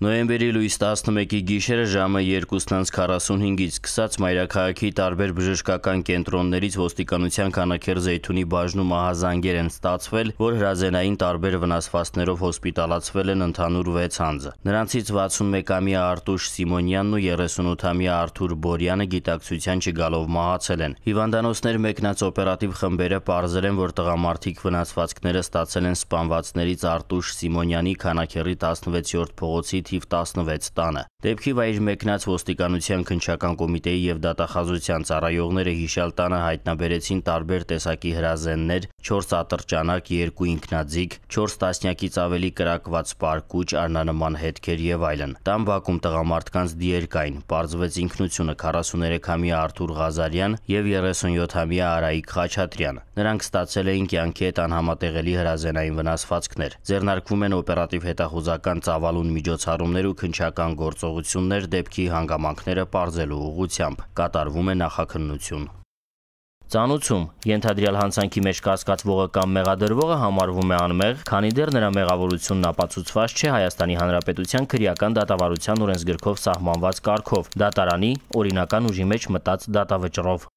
Նոյեմբերի լույս 11-ի գիշերը ժամը 2:45-ից սկսած Մայրաքաղաքի տարբեր բժշկական կենտրոններից ոստիկանության քանակեր Զեյթունի բաժնում ահազանգեր են ստացվել, որ հրազենային տարբեր վնասվածքներով հոսպիտալացվել են ընդհանուր 6 անձը։ Նրանցից 61-ամյա Արտուշ Սիմոնյանն ու 38-ամյա Արթուր Բորյանը գիտակցության չգալով մահացել են։ Հիվանդանոցներ մեկնած օպերատիվ խմբերը ողջունել են, որ տղամարդիկ վնասվածքները ստացել են սպանվածներից Արտուշ Սիմոնյանի քանակերի 16-րդ փողոցի թիվ 16 տանը։ Դեպքի վայր մեկնած ոստիկանության քնչական կոմիտեի եւ դատախազության ծառայողները հիշյալ տանը հայտնաբերեցին տարբեր տեսակի հրազեններ, 4 ատրճանակ, 2 ինքնաձիգ, 4 տասնյակից ավելի կրակված պարկուչ, արնանման հետքեր եւ այլն։ Տան բակում տղամարդկանց դիերկային բարձվեց ինքնությունը 43-ամյա Արթուր Ղազարյան եւ 37-ամյա Արայիկ Խաչատրյան։ Նրանք ստացել էին կյանքի հետ անհամատեղելի հրազենային վնասվածքներ։ Ձեռնարկվում են օպերատիվ հետախուզական ծավալուն միջոցառում հայտարարումներ ու քնչական գործողություններ դեպքի հանգամանքները պարզելու ուղությամբ կատարվում է նախաքննություն։ Ծանուցում ենթադրյալ հանցանքի մեջ կասկածվողը կամ մեղադրվողը համարվում է անմեղ, քանի դեռ նրա մեղավորությունն ապացուցված չէ Հայաստանի Հանրապետության քրեական դատավարության օրենսգրքով սահմանված կարգով՝ դատարանի օրինական ուժի մեջ մտած դատավճռով։